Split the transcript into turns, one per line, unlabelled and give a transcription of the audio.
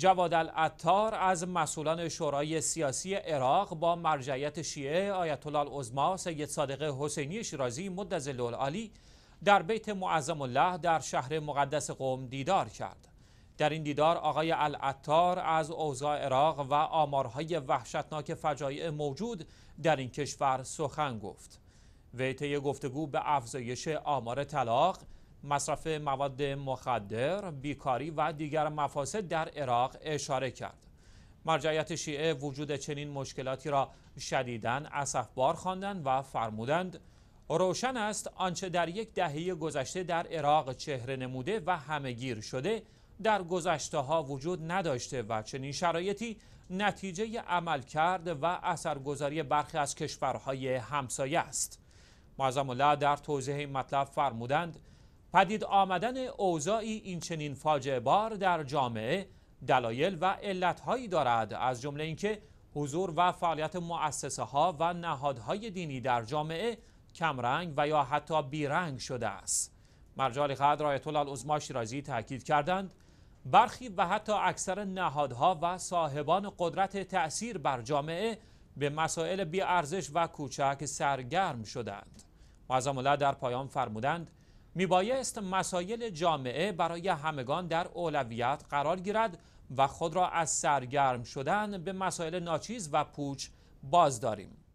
جواد العطار از مسئولان شورای سیاسی عراق با مرجعیت شیعه آیت الله العظما سید صادق حسینی شیرازی مدزل العالی در بیت معظم الله در شهر مقدس قوم دیدار کرد در این دیدار آقای العطار از اوضاع عراق و آمارهای وحشتناک فجایع موجود در این کشور سخن گفت وی گفتگو به افزایش آمار طلاق مصرف مواد مخدر، بیکاری و دیگر مفاسد در عراق اشاره کرد. مرجعیت شیعه وجود چنین مشکلاتی را شدیداً اسفبار خواندند و فرمودند روشن است آنچه در یک دهه گذشته در عراق چهره نموده و همهگیر شده در گذشته ها وجود نداشته و چنین شرایطی نتیجه عمل کرد و اثرگذاری برخی از کشورهای همسایه است. معظم الله در توضیح این مطلب فرمودند پدید آمدن اوضاعی این چنین فاجعه بار در جامعه دلایل و علتهایی دارد از جمله اینکه حضور و فعالیت مؤسسه ها و نهادهای دینی در جامعه کمرنگ و یا حتی بیرنگ شده است مرجال قدر رایت الله شیرازی تاکید کردند برخی و حتی اکثر نهادها و صاحبان قدرت تأثیر بر جامعه به مسائل بیارزش و کوچک سرگرم شدند معظم الله در پایان فرمودند میبایست مسایل جامعه برای همگان در اولویت قرار گیرد و خود را از سرگرم شدن به مسائل ناچیز و پوچ باز داریم.